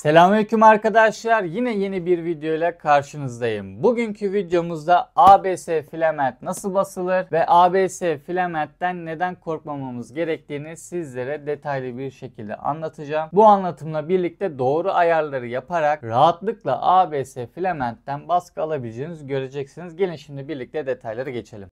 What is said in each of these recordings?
Selamünaleyküm arkadaşlar. Yine yeni bir video ile karşınızdayım. Bugünkü videomuzda ABS filament nasıl basılır ve ABS filamentten neden korkmamamız gerektiğini sizlere detaylı bir şekilde anlatacağım. Bu anlatımla birlikte doğru ayarları yaparak rahatlıkla ABS filamentten baskı alabileceğinizi göreceksiniz. Gelin şimdi birlikte detayları geçelim.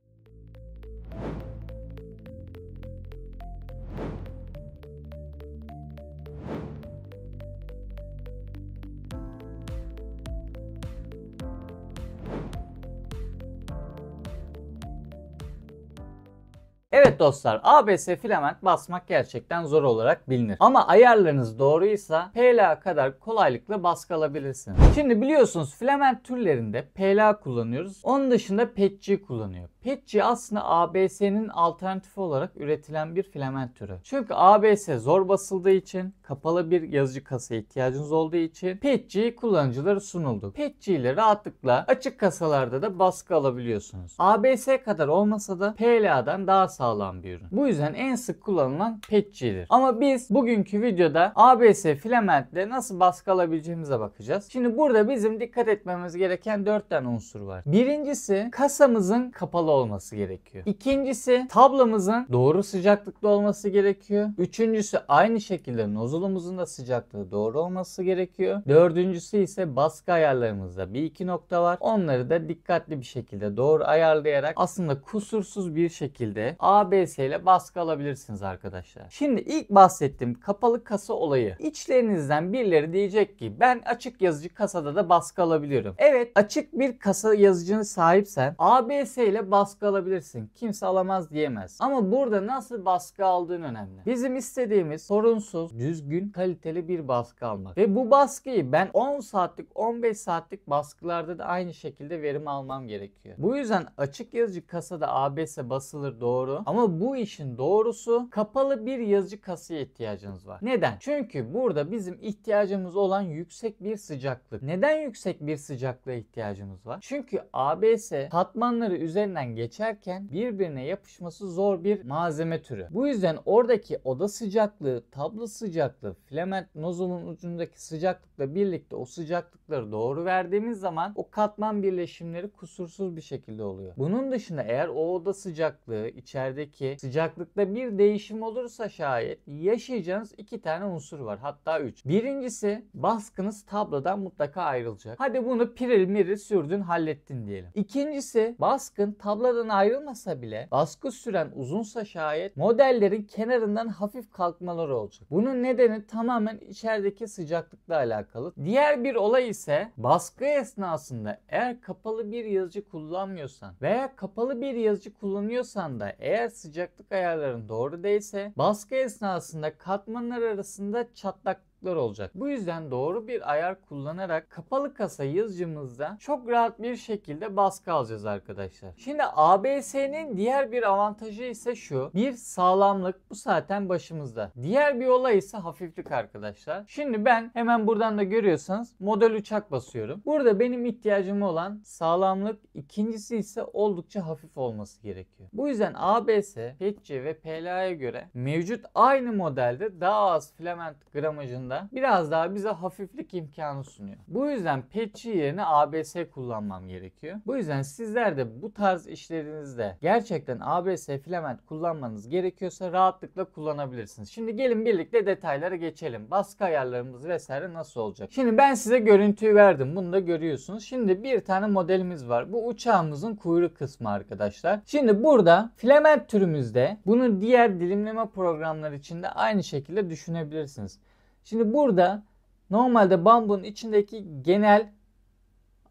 Evet dostlar ABS filament basmak gerçekten zor olarak bilinir. Ama ayarlarınız doğruysa PLA kadar kolaylıkla baskı alabilirsiniz. Şimdi biliyorsunuz filament türlerinde PLA kullanıyoruz. Onun dışında PETG kullanıyor. PETG aslında ABS'nin alternatifi olarak üretilen bir filament türü. Çünkü ABS zor basıldığı için kapalı bir yazıcı kasa ihtiyacınız olduğu için PETG kullanıcılara sunuldu. PETG ile rahatlıkla açık kasalarda da baskı alabiliyorsunuz. ABS kadar olmasa da PLA'dan daha sağlıklı sağlam bir ürün. Bu yüzden en sık kullanılan petçidir. Ama biz bugünkü videoda ABS filamentle nasıl baskı alabileceğimize bakacağız. Şimdi burada bizim dikkat etmemiz gereken 4 tane unsur var. Birincisi kasamızın kapalı olması gerekiyor. İkincisi tablamızın doğru sıcaklıkta olması gerekiyor. Üçüncüsü aynı şekilde nozulumuzun da sıcaklığı doğru olması gerekiyor. Dördüncüsü ise baskı ayarlarımızda bir iki nokta var. Onları da dikkatli bir şekilde doğru ayarlayarak aslında kusursuz bir şekilde ABS ile baskı alabilirsiniz arkadaşlar. Şimdi ilk bahsettiğim kapalı kasa olayı. İçlerinizden birileri diyecek ki ben açık yazıcı kasada da baskı alabiliyorum. Evet açık bir kasa yazıcını sahipsen ABS ile baskı alabilirsin. Kimse alamaz diyemez. Ama burada nasıl baskı aldığın önemli. Bizim istediğimiz sorunsuz, düzgün, kaliteli bir baskı almak. Ve bu baskıyı ben 10 saatlik, 15 saatlik baskılarda da aynı şekilde verim almam gerekiyor. Bu yüzden açık yazıcı kasada ABS basılır doğru ama bu işin doğrusu kapalı bir yazıcı kasaya ihtiyacınız var. Neden? Çünkü burada bizim ihtiyacımız olan yüksek bir sıcaklık. Neden yüksek bir sıcaklığa ihtiyacımız var? Çünkü ABS katmanları üzerinden geçerken birbirine yapışması zor bir malzeme türü. Bu yüzden oradaki oda sıcaklığı, tablo sıcaklığı, filament nozulun ucundaki sıcaklıkla birlikte o sıcaklıkları doğru verdiğimiz zaman o katman birleşimleri kusursuz bir şekilde oluyor. Bunun dışında eğer o oda sıcaklığı içer bölgelerdeki sıcaklıkta bir değişim olursa şayet yaşayacağınız iki tane unsur var. Hatta üç. Birincisi baskınız tablodan mutlaka ayrılacak. Hadi bunu piril miril sürdün hallettin diyelim. İkincisi baskın tablodan ayrılmasa bile baskı süren uzunsa şayet modellerin kenarından hafif kalkmaları olacak. Bunun nedeni tamamen içerideki sıcaklıkla alakalı. Diğer bir olay ise baskı esnasında eğer kapalı bir yazıcı kullanmıyorsan veya kapalı bir yazıcı kullanıyorsan da eğer eğer sıcaklık ayarların doğru değilse baskı esnasında katmanlar arasında çatlak bozukluklar olacak. Bu yüzden doğru bir ayar kullanarak kapalı kasa yazıcımızda çok rahat bir şekilde baskı alacağız arkadaşlar. Şimdi ABS'nin diğer bir avantajı ise şu. Bir sağlamlık bu zaten başımızda. Diğer bir olay ise hafiflik arkadaşlar. Şimdi ben hemen buradan da görüyorsanız model uçak basıyorum. Burada benim ihtiyacım olan sağlamlık ikincisi ise oldukça hafif olması gerekiyor. Bu yüzden ABS, HC ve PLA'ya göre mevcut aynı modelde daha az filament gramajında aslında biraz daha bize hafiflik imkanı sunuyor. Bu yüzden petçi yerine ABS kullanmam gerekiyor. Bu yüzden sizler de bu tarz işlerinizde gerçekten ABS filament kullanmanız gerekiyorsa rahatlıkla kullanabilirsiniz. Şimdi gelin birlikte detaylara geçelim. Baskı ayarlarımız vesaire nasıl olacak? Şimdi ben size görüntüyü verdim. Bunu da görüyorsunuz. Şimdi bir tane modelimiz var. Bu uçağımızın kuyruk kısmı arkadaşlar. Şimdi burada filament türümüzde bunu diğer dilimleme programları içinde aynı şekilde düşünebilirsiniz. Şimdi burada normalde bambunun içindeki genel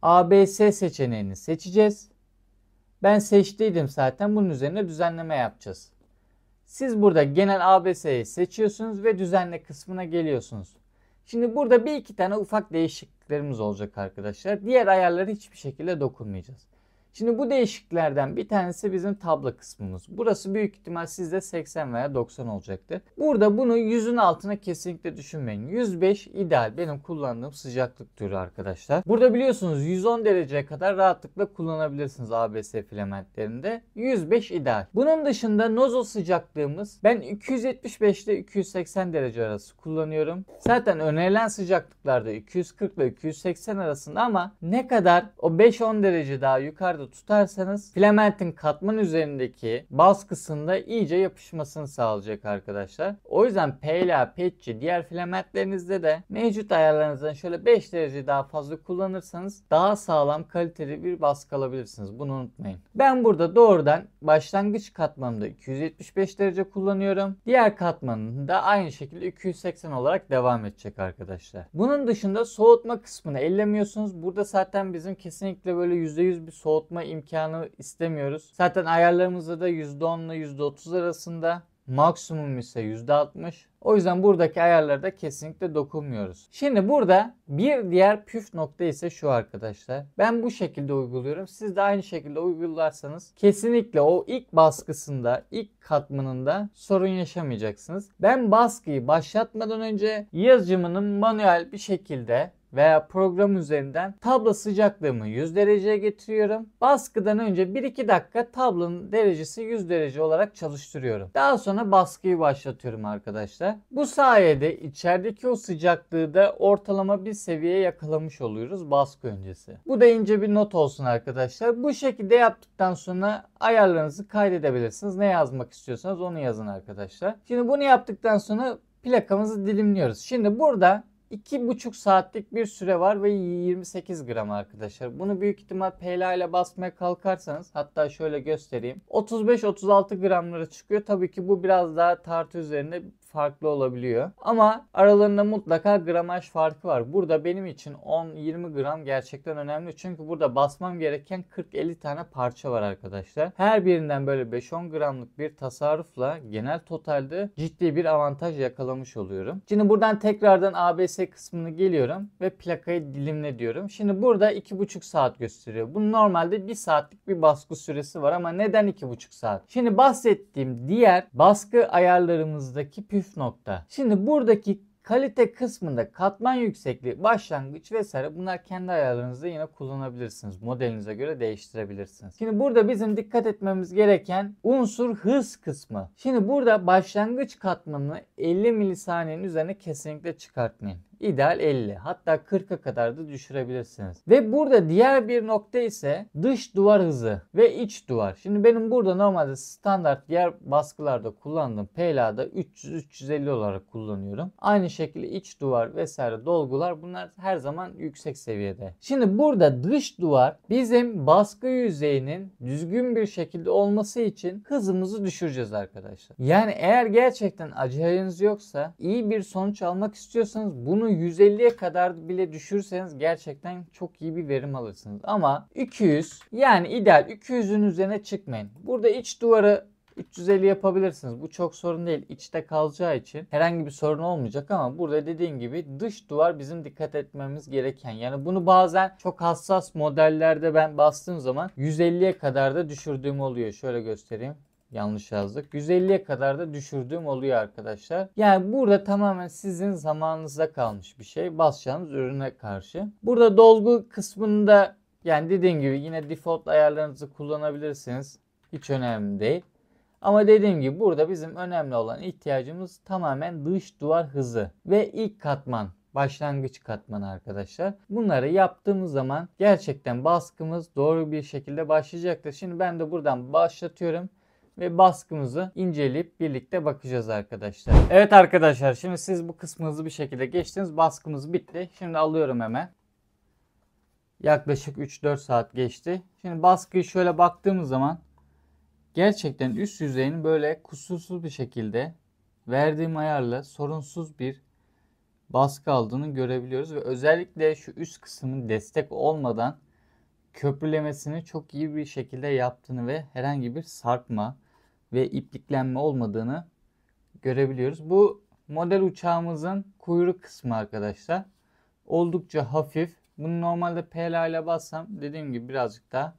ABS seçeneğini seçeceğiz. Ben seçtiydim zaten. Bunun üzerine düzenleme yapacağız. Siz burada genel ABS'yi seçiyorsunuz ve düzenle kısmına geliyorsunuz. Şimdi burada bir iki tane ufak değişikliklerimiz olacak arkadaşlar. Diğer ayarları hiçbir şekilde dokunmayacağız. Şimdi bu değişiklerden bir tanesi bizim tablo kısmımız. Burası büyük ihtimal sizde 80 veya 90 olacaktır. Burada bunu yüzün altına kesinlikle düşünmeyin. 105 ideal benim kullandığım sıcaklık türü arkadaşlar. Burada biliyorsunuz 110 dereceye kadar rahatlıkla kullanabilirsiniz ABS filamentlerinde. 105 ideal. Bunun dışında nozzle sıcaklığımız ben 275 ile 280 derece arası kullanıyorum. Zaten önerilen sıcaklıklarda 240 ve 280 arasında ama ne kadar o 5-10 derece daha yukarıda arasında tutarsanız filamentin katman üzerindeki baskısında iyice yapışmasını sağlayacak arkadaşlar. O yüzden PLA, PETC diğer filamentlerinizde de mevcut ayarlarınızdan şöyle 5 derece daha fazla kullanırsanız daha sağlam kaliteli bir baskı alabilirsiniz. Bunu unutmayın. Ben burada doğrudan başlangıç katmanımda 275 derece kullanıyorum. Diğer katmanında aynı şekilde 280 olarak devam edecek arkadaşlar. Bunun dışında soğutma kısmını ellemiyorsunuz. Burada zaten bizim kesinlikle böyle %100 bir soğutma soğutma imkanı istemiyoruz. Zaten ayarlarımızda da %10 ile %30 arasında. Maksimum ise %60. O yüzden buradaki ayarlara da kesinlikle dokunmuyoruz. Şimdi burada bir diğer püf nokta ise şu arkadaşlar. Ben bu şekilde uyguluyorum. Siz de aynı şekilde uygularsanız kesinlikle o ilk baskısında, ilk katmanında sorun yaşamayacaksınız. Ben baskıyı başlatmadan önce yazıcımın manuel bir şekilde veya program üzerinden tablo sıcaklığımı 100 dereceye getiriyorum. Baskıdan önce 1-2 dakika tablonun derecesi 100 derece olarak çalıştırıyorum. Daha sonra baskıyı başlatıyorum arkadaşlar. Bu sayede içerideki o sıcaklığı da ortalama bir seviyeye yakalamış oluyoruz baskı öncesi. Bu da ince bir not olsun arkadaşlar. Bu şekilde yaptıktan sonra ayarlarınızı kaydedebilirsiniz. Ne yazmak istiyorsanız onu yazın arkadaşlar. Şimdi bunu yaptıktan sonra plakamızı dilimliyoruz. Şimdi burada 2,5 saatlik bir süre var ve 28 gram arkadaşlar. Bunu büyük ihtimal peyla ile basmaya kalkarsanız hatta şöyle göstereyim. 35-36 gramlara çıkıyor. Tabii ki bu biraz daha tartı üzerinde farklı olabiliyor. Ama aralarında mutlaka gramaj farkı var. Burada benim için 10-20 gram gerçekten önemli. Çünkü burada basmam gereken 40-50 tane parça var arkadaşlar. Her birinden böyle 5-10 gramlık bir tasarrufla genel totalde ciddi bir avantaj yakalamış oluyorum. Şimdi buradan tekrardan ABS kısmını geliyorum ve plakayı dilimle diyorum. Şimdi burada 2,5 saat gösteriyor. Bunun normalde 1 saatlik bir baskı süresi var ama neden 2,5 saat? Şimdi bahsettiğim diğer baskı ayarlarımızdaki püf püf nokta. Şimdi buradaki kalite kısmında katman yüksekliği, başlangıç vesaire bunlar kendi ayarlarınızda yine kullanabilirsiniz. Modelinize göre değiştirebilirsiniz. Şimdi burada bizim dikkat etmemiz gereken unsur hız kısmı. Şimdi burada başlangıç katmanını 50 milisaniyenin üzerine kesinlikle çıkartmayın ideal 50 hatta 40'a kadar da düşürebilirsiniz. Ve burada diğer bir nokta ise dış duvar hızı ve iç duvar. Şimdi benim burada normalde standart diğer baskılarda kullandığım PLA'da 300-350 olarak kullanıyorum. Aynı şekilde iç duvar vesaire dolgular bunlar her zaman yüksek seviyede. Şimdi burada dış duvar bizim baskı yüzeyinin düzgün bir şekilde olması için hızımızı düşüreceğiz arkadaşlar. Yani eğer gerçekten aceleniz yoksa iyi bir sonuç almak istiyorsanız bunu bunu 150'ye kadar bile düşürseniz gerçekten çok iyi bir verim alırsınız. Ama 200 yani ideal 200'ün üzerine çıkmayın. Burada iç duvarı 350 yapabilirsiniz. Bu çok sorun değil. İçte kalacağı için herhangi bir sorun olmayacak ama burada dediğim gibi dış duvar bizim dikkat etmemiz gereken. Yani bunu bazen çok hassas modellerde ben bastığım zaman 150'ye kadar da düşürdüğüm oluyor. Şöyle göstereyim yanlış yazdık. 150'ye kadar da düşürdüğüm oluyor arkadaşlar. Yani burada tamamen sizin zamanınıza kalmış bir şey. Basacağınız ürüne karşı. Burada dolgu kısmında yani dediğim gibi yine default ayarlarınızı kullanabilirsiniz. Hiç önemli değil. Ama dediğim gibi burada bizim önemli olan ihtiyacımız tamamen dış duvar hızı ve ilk katman başlangıç katmanı arkadaşlar. Bunları yaptığımız zaman gerçekten baskımız doğru bir şekilde başlayacaktır. Şimdi ben de buradan başlatıyorum ve baskımızı inceleyip birlikte bakacağız arkadaşlar. Evet arkadaşlar şimdi siz bu kısmınızı bir şekilde geçtiniz. Baskımız bitti. Şimdi alıyorum hemen. Yaklaşık 3-4 saat geçti. Şimdi baskıyı şöyle baktığımız zaman gerçekten üst yüzeyini böyle kusursuz bir şekilde verdiğim ayarla sorunsuz bir baskı aldığını görebiliyoruz ve özellikle şu üst kısmın destek olmadan köprülemesini çok iyi bir şekilde yaptığını ve herhangi bir sarkma ve ipliklenme olmadığını görebiliyoruz. Bu model uçağımızın kuyruk kısmı arkadaşlar. Oldukça hafif. Bunu normalde PLA ile bassam dediğim gibi birazcık daha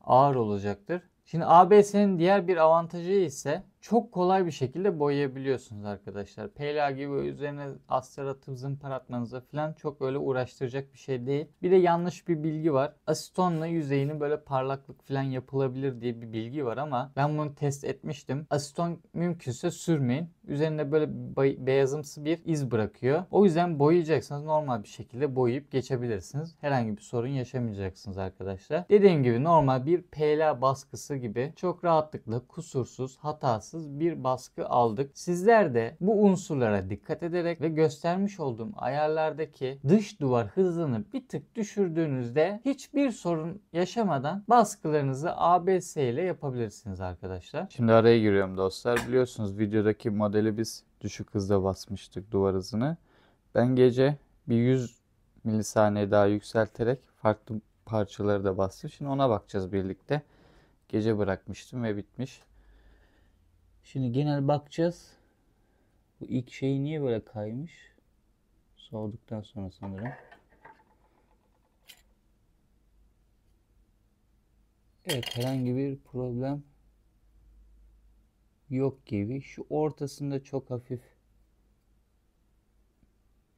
ağır olacaktır. Şimdi ABS'nin diğer bir avantajı ise çok kolay bir şekilde boyayabiliyorsunuz arkadaşlar. Pela gibi üzerine astar atıp zımparatmanıza falan çok öyle uğraştıracak bir şey değil. Bir de yanlış bir bilgi var. Asitonla yüzeyini böyle parlaklık falan yapılabilir diye bir bilgi var ama ben bunu test etmiştim. Asiton mümkünse sürmeyin. Üzerinde böyle beyazımsı bir iz bırakıyor. O yüzden boyayacaksanız normal bir şekilde boyayıp geçebilirsiniz. Herhangi bir sorun yaşamayacaksınız arkadaşlar. Dediğim gibi normal bir PLA baskısı gibi çok rahatlıkla kusursuz, hata hatasız bir baskı aldık. Sizler de bu unsurlara dikkat ederek ve göstermiş olduğum ayarlardaki dış duvar hızını bir tık düşürdüğünüzde hiçbir sorun yaşamadan baskılarınızı ABS ile yapabilirsiniz arkadaşlar. Şimdi araya giriyorum dostlar. Biliyorsunuz videodaki modeli biz düşük hızda basmıştık duvar hızını. Ben gece bir 100 milisaniye daha yükselterek farklı parçaları da bastım. Şimdi ona bakacağız birlikte. Gece bırakmıştım ve bitmiş. Şimdi genel bakacağız. Bu ilk şey niye böyle kaymış? Soğuduktan sonra sanırım. Evet herhangi bir problem yok gibi. Şu ortasında çok hafif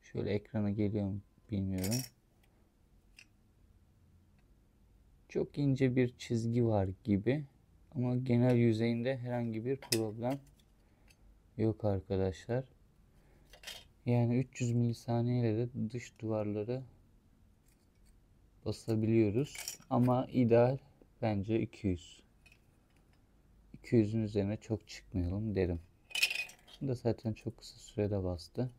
şöyle ekrana geliyor mu bilmiyorum. Çok ince bir çizgi var gibi. Ama genel yüzeyinde herhangi bir problem yok arkadaşlar. Yani 300 milisaniye ile de dış duvarları basabiliyoruz. Ama ideal bence 200. 200'ün üzerine çok çıkmayalım derim. Bu da zaten çok kısa sürede bastı.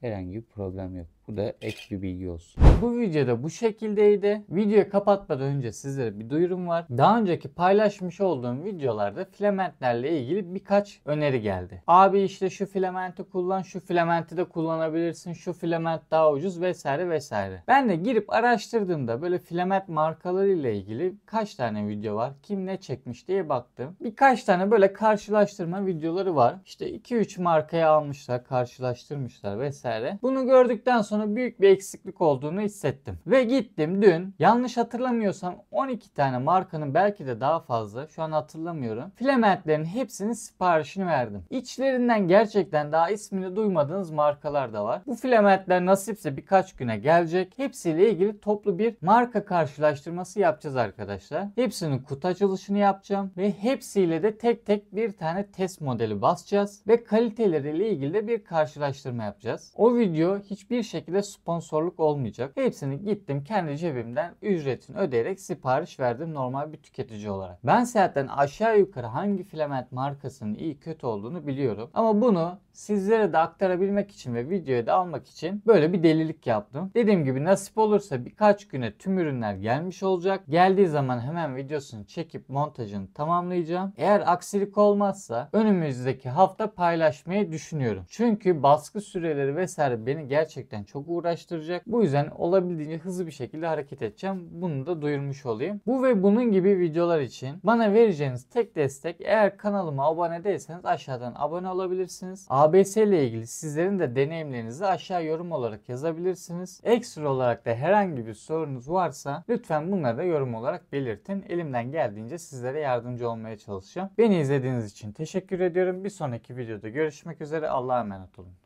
Herhangi bir problem yok. Bu da ek bir bilgi olsun. Bu videoda bu şekildeydi. Videoyu kapatmadan önce sizlere bir duyurum var. Daha önceki paylaşmış olduğum videolarda filamentlerle ilgili birkaç öneri geldi. Abi işte şu filamenti kullan, şu filamenti de kullanabilirsin, şu filament daha ucuz vesaire vesaire. Ben de girip araştırdığımda böyle filament markaları ile ilgili kaç tane video var, kim ne çekmiş diye baktım. Birkaç tane böyle karşılaştırma videoları var. İşte 2-3 markayı almışlar, karşılaştırmışlar vesaire. Bunu gördükten sonra sonra büyük bir eksiklik olduğunu hissettim. Ve gittim dün yanlış hatırlamıyorsam 12 tane markanın belki de daha fazla şu an hatırlamıyorum. Filamentlerin hepsinin siparişini verdim. İçlerinden gerçekten daha ismini duymadığınız markalar da var. Bu filamentler nasipse birkaç güne gelecek. Hepsiyle ilgili toplu bir marka karşılaştırması yapacağız arkadaşlar. Hepsinin kutu açılışını yapacağım ve hepsiyle de tek tek bir tane test modeli basacağız ve kaliteleriyle ilgili de bir karşılaştırma yapacağız. O video hiçbir şekilde şekilde sponsorluk olmayacak. Hepsini gittim kendi cebimden ücretini ödeyerek sipariş verdim normal bir tüketici olarak. Ben zaten aşağı yukarı hangi filament markasının iyi kötü olduğunu biliyorum. Ama bunu Sizlere de aktarabilmek için ve videoya da almak için böyle bir delilik yaptım. Dediğim gibi nasip olursa birkaç güne tüm ürünler gelmiş olacak. Geldiği zaman hemen videosunu çekip montajını tamamlayacağım. Eğer aksilik olmazsa önümüzdeki hafta paylaşmayı düşünüyorum. Çünkü baskı süreleri vesaire beni gerçekten çok uğraştıracak. Bu yüzden olabildiğince hızlı bir şekilde hareket edeceğim. Bunu da duyurmuş olayım. Bu ve bunun gibi videolar için bana vereceğiniz tek destek eğer kanalıma abone değilseniz aşağıdan abone olabilirsiniz. ABS ile ilgili sizlerin de deneyimlerinizi aşağı yorum olarak yazabilirsiniz. Ekstra olarak da herhangi bir sorunuz varsa lütfen bunları da yorum olarak belirtin. Elimden geldiğince sizlere yardımcı olmaya çalışacağım. Beni izlediğiniz için teşekkür ediyorum. Bir sonraki videoda görüşmek üzere. Allah'a emanet olun.